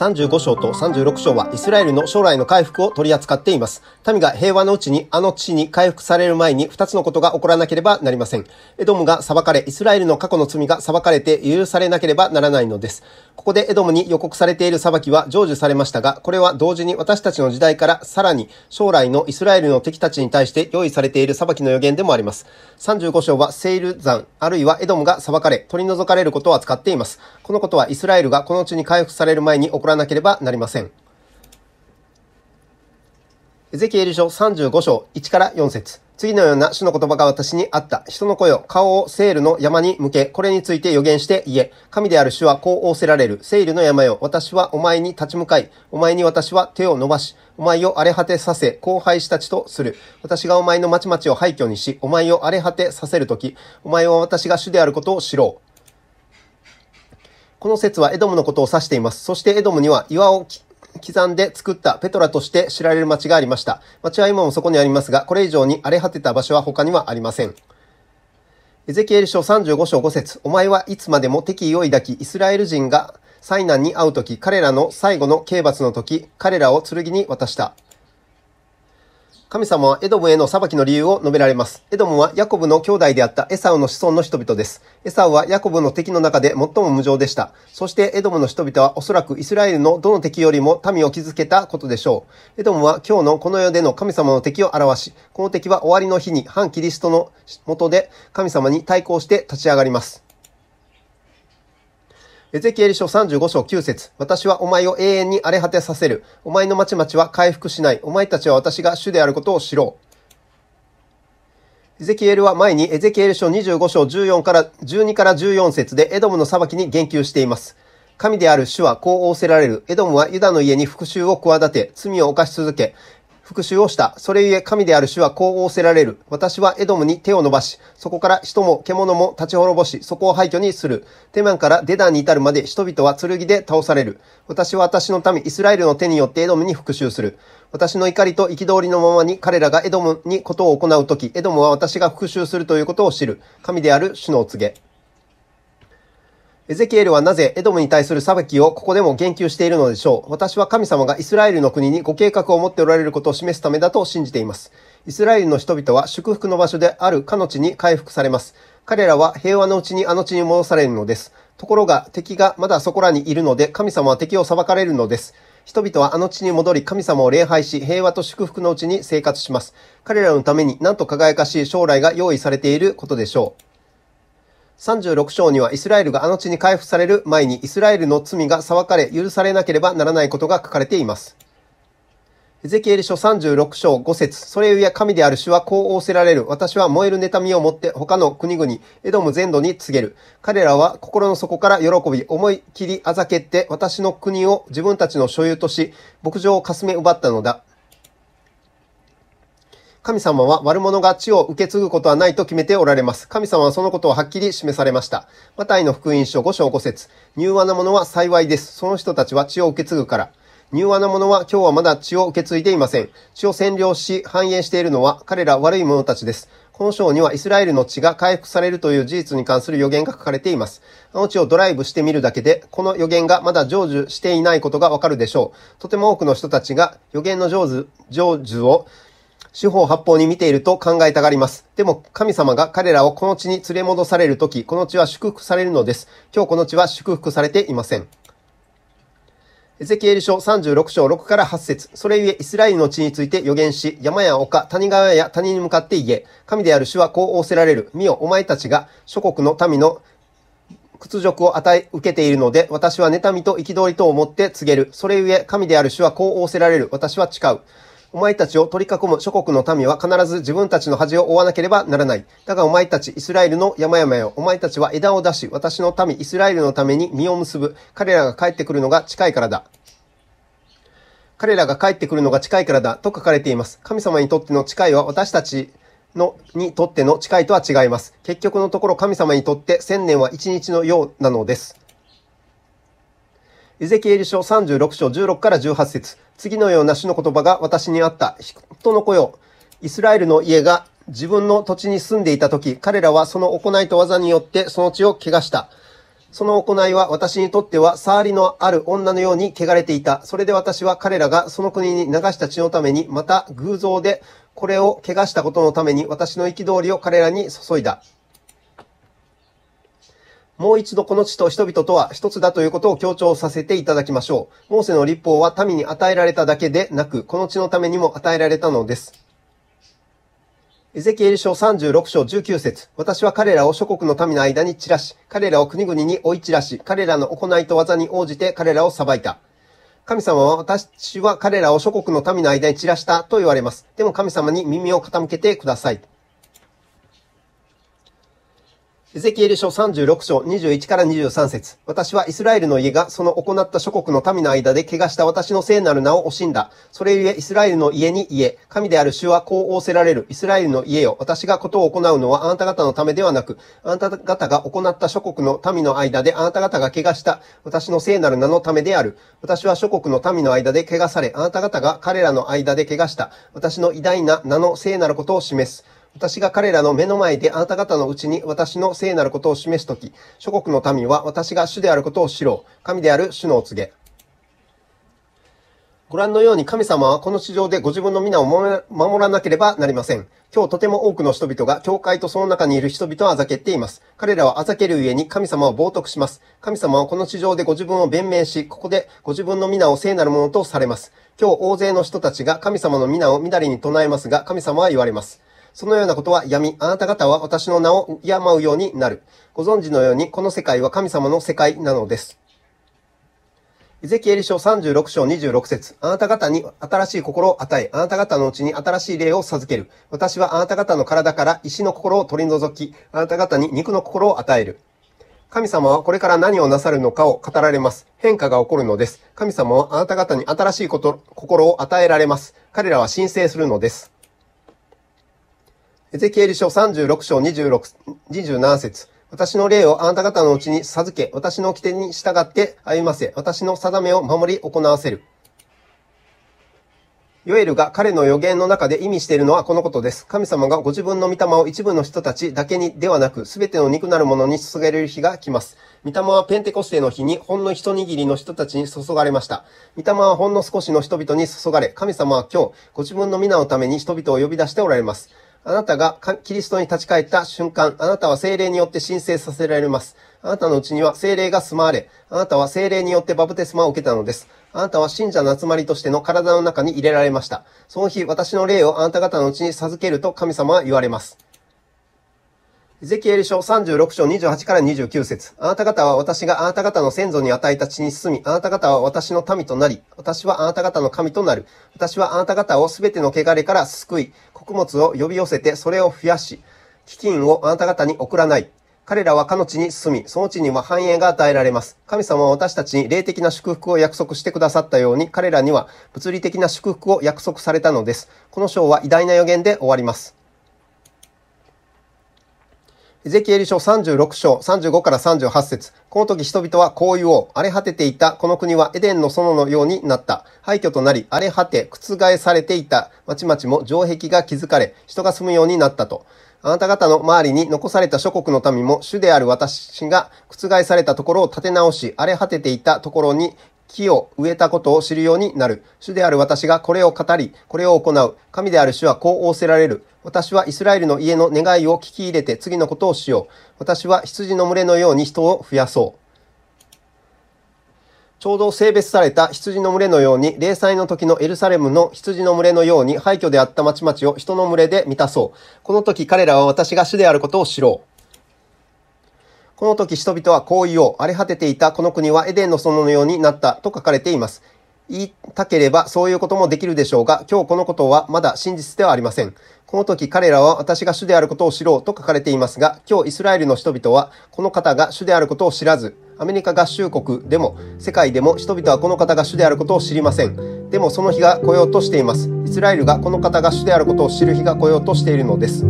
35章と36章はイスラエルの将来の回復を取り扱っています。民が平和のうちにあの地に回復される前に2つのことが起こらなければなりません。エドムが裁かれ、イスラエルの過去の罪が裁かれて許されなければならないのです。ここでエドムに予告されている裁きは成就されましたが、これは同時に私たちの時代からさらに将来のイスラエルの敵たちに対して用意されている裁きの予言でもあります。35章はセイル山、あるいはエドムが裁かれ、取り除かれることを扱っています。このことはイスラエルがこの地に回復される前に起こらなければなりません。エゼキエル書35章1から4節次のような主の言葉が私にあった。人の声を、顔をセールの山に向け、これについて予言して言え。神である主はこう仰せられる。セールの山よ、私はお前に立ち向かい、お前に私は手を伸ばし、お前を荒れ果てさせ、荒廃したちとする。私がお前の町々を廃墟にし、お前を荒れ果てさせるとき、お前は私が主であることを知ろう。この説はエドムのことを指しています。そしてエドムには岩を刻んで作ったペトラとして知られる町がありました。町は今もそこにありますが、これ以上に荒れ果てた場所は他にはありません。エゼキエル書35章5節お前はいつまでも敵意を抱き、イスラエル人が災難に遭うとき、彼らの最後の刑罰のとき、彼らを剣に渡した。神様はエドムへの裁きの理由を述べられます。エドムはヤコブの兄弟であったエサウの子孫の人々です。エサウはヤコブの敵の中で最も無情でした。そしてエドムの人々はおそらくイスラエルのどの敵よりも民を築けたことでしょう。エドムは今日のこの世での神様の敵を表し、この敵は終わりの日に反キリストの元で神様に対抗して立ち上がります。エゼキエリ書35章9節私はお前を永遠に荒れ果てさせる。お前の町々は回復しない。お前たちは私が主であることを知ろう。エゼキエルは前にエゼキエル書25章14から12から14節でエドムの裁きに言及しています。神である主はこう仰せられる。エドムはユダの家に復讐を企て、罪を犯し続け、復讐をした。それゆえ神である主はこう仰せられる。私はエドムに手を伸ばし、そこから人も獣も立ち滅ぼし、そこを廃墟にする。テマンからデダンに至るまで人々は剣で倒される。私は私の民イスラエルの手によってエドムに復讐する。私の怒りと憤りのままに彼らがエドムにことを行うとき、エドムは私が復讐するということを知る。神である主のお告げ。エゼキエルはなぜエドムに対する裁きをここでも言及しているのでしょう。私は神様がイスラエルの国にご計画を持っておられることを示すためだと信じています。イスラエルの人々は祝福の場所であるかの地に回復されます。彼らは平和のうちにあの地に戻されるのです。ところが敵がまだそこらにいるので神様は敵を裁かれるのです。人々はあの地に戻り神様を礼拝し平和と祝福のうちに生活します。彼らのためになんと輝かしい将来が用意されていることでしょう。36章にはイスラエルがあの地に回復される前にイスラエルの罪が裁かれ許されなければならないことが書かれています。エゼキエル書36章5節それゆえ神である主はこう仰せられる。私は燃える妬みを持って他の国々、エドム全土に告げる。彼らは心の底から喜び、思い切りあざけって私の国を自分たちの所有とし、牧場をかすめ奪ったのだ。神様は悪者が地を受け継ぐことはないと決めておられます。神様はそのことをはっきり示されました。マタイの福音書5章5節柔和な者は幸いです。その人たちは地を受け継ぐから。柔和な者は今日はまだ血を受け継いでいません。血を占領し繁栄しているのは彼ら悪い者たちです。この章にはイスラエルの血が回復されるという事実に関する予言が書かれています。あの地をドライブしてみるだけで、この予言がまだ成就していないことがわかるでしょう。とても多くの人たちが予言の成就を四方八方に見ていると考えたがります。でも神様が彼らをこの地に連れ戻されるとき、この地は祝福されるのです。今日この地は祝福されていません。エゼキエル書36章6から8節それゆえイスラエルの地について予言し、山や丘、谷川や谷に向かって言え、神である主はこう仰せられる。見よ、お前たちが諸国の民の屈辱を与え、受けているので、私は妬みと憤りと思って告げる。それゆえ、神である主はこう仰せられる。私は誓う。お前たちを取り囲む諸国の民は必ず自分たちの恥を負わなければならない。だがお前たちイスラエルの山々よ。お前たちは枝を出し、私の民イスラエルのために実を結ぶ。彼らが帰ってくるのが近いからだ。彼らが帰ってくるのが近いからだ。と書かれています。神様にとっての近いは私たちの、にとっての誓いとは違います。結局のところ神様にとって千年は一日のようなのです。イゼキエリ書36章16から18節次のような主の言葉が私にあった。人の子よ。イスラエルの家が自分の土地に住んでいた時、彼らはその行いと技によってその地を汚した。その行いは私にとっては、触りのある女のように汚れていた。それで私は彼らがその国に流した血のために、また偶像でこれを汚したことのために私の憤りを彼らに注いだ。もう一度この地と人々とは一つだということを強調させていただきましょう。モーセの立法は民に与えられただけでなく、この地のためにも与えられたのです。エゼキエル書36章19節私は彼らを諸国の民の間に散らし、彼らを国々に追い散らし、彼らの行いと技に応じて彼らを裁いた。神様は私は彼らを諸国の民の間に散らしたと言われます。でも神様に耳を傾けてください。エゼキエル書36章21から23節私はイスラエルの家がその行った諸国の民の間で怪我した私の聖なる名を惜しんだ。それゆえイスラエルの家に家。神である主はこう仰せられる。イスラエルの家よ。私がことを行うのはあなた方のためではなく、あなた方が行った諸国の民の間であなた方が怪我した私の聖なる名のためである。私は諸国の民の間で怪我され、あなた方が彼らの間で怪我した私の偉大な名の聖なることを示す。私が彼らの目の前であなた方のうちに私の聖なることを示すとき、諸国の民は私が主であることを知ろう。神である主のお告げ。ご覧のように神様はこの地上でご自分の皆を守らなければなりません。今日とても多くの人々が教会とその中にいる人々をあざけっています。彼らはあざける上に神様を冒涜します。神様はこの地上でご自分を弁明し、ここでご自分の皆を聖なるものとされます。今日大勢の人たちが神様の皆をみだりに唱えますが、神様は言われます。そのようなことは闇、あなた方は私の名を敬うようになる。ご存知のように、この世界は神様の世界なのです。イゼキエリ書36章26節あなた方に新しい心を与え、あなた方のうちに新しい霊を授ける。私はあなた方の体から石の心を取り除き、あなた方に肉の心を与える。神様はこれから何をなさるのかを語られます。変化が起こるのです。神様はあなた方に新しいこと、心を与えられます。彼らは申請するのです。エゼキエル書36章26、27節私の霊をあなた方のうちに授け、私の起点に従って歩ませ、私の定めを守り行わせる。ヨエルが彼の予言の中で意味しているのはこのことです。神様がご自分の御霊を一部の人たちだけにではなく、すべての肉なるものに注げる日が来ます。御霊はペンテコステの日にほんの一握りの人たちに注がれました。御霊はほんの少しの人々に注がれ、神様は今日、ご自分の皆のために人々を呼び出しておられます。あなたがキリストに立ち返った瞬間、あなたは精霊によって申請させられます。あなたのうちには精霊が住まわれ、あなたは精霊によってバプテスマを受けたのです。あなたは信者の集まりとしての体の中に入れられました。その日、私の霊をあなた方のうちに授けると神様は言われます。イゼキエル書36章28から29節あなた方は私があなた方の先祖に与えた血に住み、あなた方は私の民となり、私はあなた方の神となる。私はあなた方をすべての汚れから救い、穀物を呼び寄せてそれを増やし、基金をあなた方に送らない。彼らは彼の地に住み、その地には繁栄が与えられます。神様は私たちに霊的な祝福を約束してくださったように、彼らには物理的な祝福を約束されたのです。この章は偉大な予言で終わります。エゼキエル書36章35から38節この時人々はこう言おう。荒れ果てていた。この国はエデンの園のようになった。廃墟となり、荒れ果て、覆されていた。まちまちも城壁が築かれ、人が住むようになったと。あなた方の周りに残された諸国の民も主である私が覆されたところを立て直し、荒れ果てていたところに木を植えたことを知るようになる。主である私がこれを語り、これを行う。神である主はこう仰せられる。私はイスラエルの家の願いを聞き入れて次のことをしよう。私は羊の群れのように人を増やそう。ちょうど性別された羊の群れのように、零歳の時のエルサレムの羊の群れのように廃墟であった町々を人の群れで満たそう。この時彼らは私が主であることを知ろう。この時人々はこう言おう。荒れ果てていたこの国はエデンの園のようになったと書かれています。言いたければそういうこともできるでしょうが、今日このことはまだ真実ではありません。この時彼らは私が主であることを知ろうと書かれていますが、今日イスラエルの人々はこの方が主であることを知らず、アメリカ合衆国でも世界でも人々はこの方が主であることを知りません。でもその日が来ようとしています。イスラエルがこの方が主であることを知る日が来ようとしているのです。